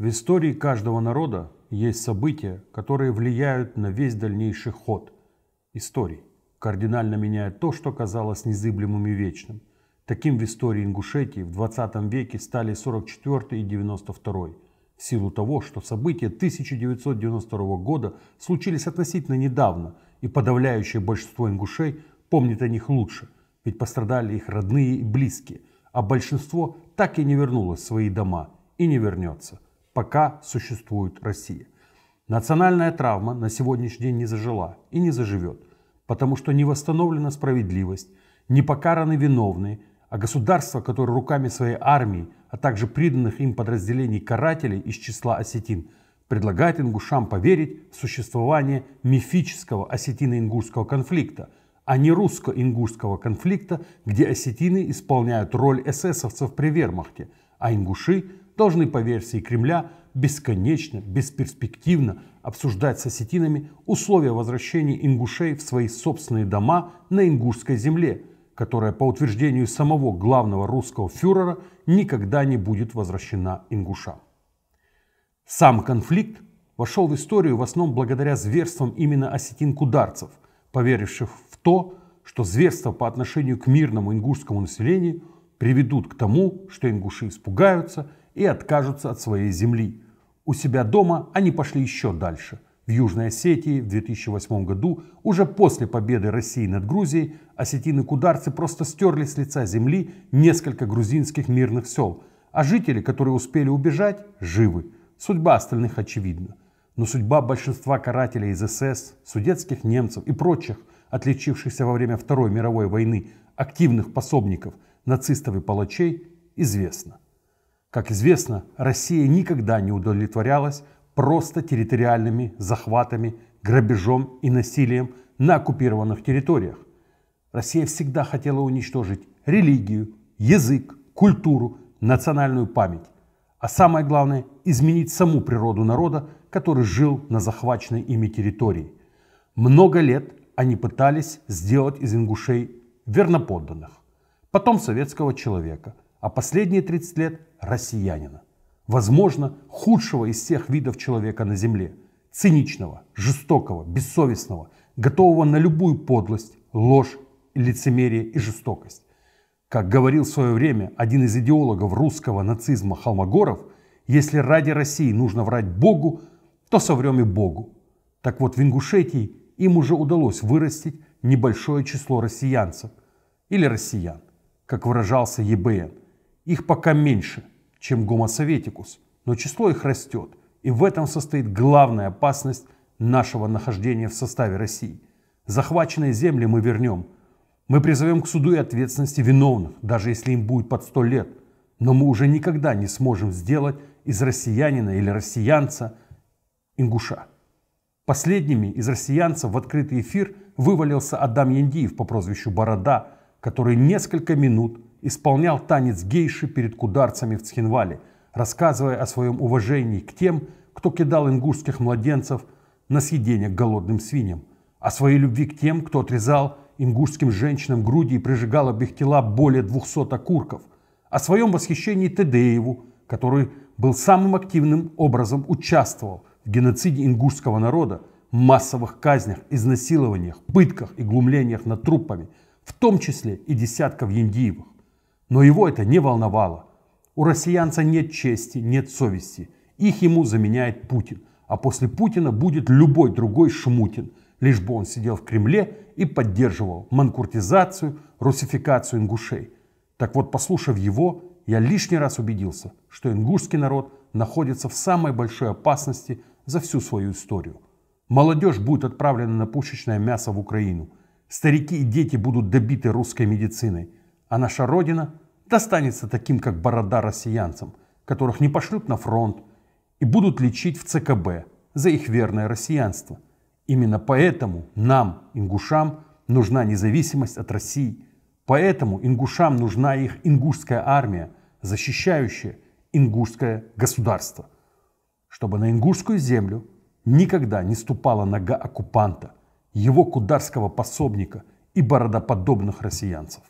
В истории каждого народа есть события, которые влияют на весь дальнейший ход истории, кардинально меняя то, что казалось незыблемым и вечным. Таким в истории Ингушетии в 20 веке стали 44 и 92 в силу того, что события 1992 года случились относительно недавно, и подавляющее большинство ингушей помнит о них лучше, ведь пострадали их родные и близкие, а большинство так и не вернулось в свои дома и не вернется – пока существует Россия. Национальная травма на сегодняшний день не зажила и не заживет, потому что не восстановлена справедливость, не покараны виновные, а государство, которое руками своей армии, а также приданных им подразделений карателей из числа осетин, предлагает ингушам поверить в существование мифического осетино-ингушского конфликта – а не русско-ингушского конфликта, где осетины исполняют роль эсэсовцев при вермахте, а ингуши должны, по версии Кремля, бесконечно, бесперспективно обсуждать с осетинами условия возвращения ингушей в свои собственные дома на ингушской земле, которая, по утверждению самого главного русского фюрера, никогда не будет возвращена ингушам. Сам конфликт вошел в историю в основном благодаря зверствам именно осетин-кударцев, поверивших в то, что зверства по отношению к мирному ингушскому населению приведут к тому, что ингуши испугаются – и откажутся от своей земли. У себя дома они пошли еще дальше. В Южной Осетии в 2008 году, уже после победы России над Грузией, осетины-кударцы просто стерли с лица земли несколько грузинских мирных сел, а жители, которые успели убежать, живы. Судьба остальных очевидна. Но судьба большинства карателей из СС, судетских немцев и прочих, отличившихся во время Второй мировой войны, активных пособников, нацистов и палачей, известна. Как известно, Россия никогда не удовлетворялась просто территориальными захватами, грабежом и насилием на оккупированных территориях. Россия всегда хотела уничтожить религию, язык, культуру, национальную память. А самое главное – изменить саму природу народа, который жил на захваченной ими территории. Много лет они пытались сделать из ингушей верноподданных, потом советского человека, а последние 30 лет – россиянина. Возможно, худшего из всех видов человека на земле. Циничного, жестокого, бессовестного, готового на любую подлость, ложь, лицемерие и жестокость. Как говорил в свое время один из идеологов русского нацизма Холмогоров, если ради России нужно врать Богу, то соврем и Богу. Так вот, в Ингушетии им уже удалось вырастить небольшое число россиянцев или россиян, как выражался ЕБН – их пока меньше, чем Homo но число их растет, и в этом состоит главная опасность нашего нахождения в составе России. Захваченные земли мы вернем. Мы призовем к суду и ответственности виновных, даже если им будет под сто лет. Но мы уже никогда не сможем сделать из россиянина или россиянца ингуша. Последними из россиянцев в открытый эфир вывалился Адам Яндиев по прозвищу Борода, который несколько минут исполнял танец гейши перед кударцами в Цхинвале, рассказывая о своем уважении к тем, кто кидал ингушских младенцев на съедение к голодным свиньям, о своей любви к тем, кто отрезал ингушским женщинам груди и прижигал об их тела более 200 окурков, о своем восхищении Тедееву, который был самым активным образом участвовал в геноциде ингушского народа, массовых казнях, изнасилованиях, пытках и глумлениях над трупами, в том числе и десятков индиевых. Но его это не волновало. У россиянца нет чести, нет совести. Их ему заменяет Путин. А после Путина будет любой другой Шмутин, лишь бы он сидел в Кремле и поддерживал манкуртизацию, русификацию ингушей. Так вот, послушав его, я лишний раз убедился, что ингушский народ находится в самой большой опасности за всю свою историю. Молодежь будет отправлена на пушечное мясо в Украину. Старики и дети будут добиты русской медициной. А наша Родина достанется таким, как борода россиянцам, которых не пошлют на фронт и будут лечить в ЦКБ за их верное россиянство. Именно поэтому нам, ингушам, нужна независимость от России. Поэтому ингушам нужна их ингушская армия, защищающая ингушское государство. Чтобы на ингушскую землю никогда не ступала нога оккупанта, его кударского пособника и бородоподобных россиянцев.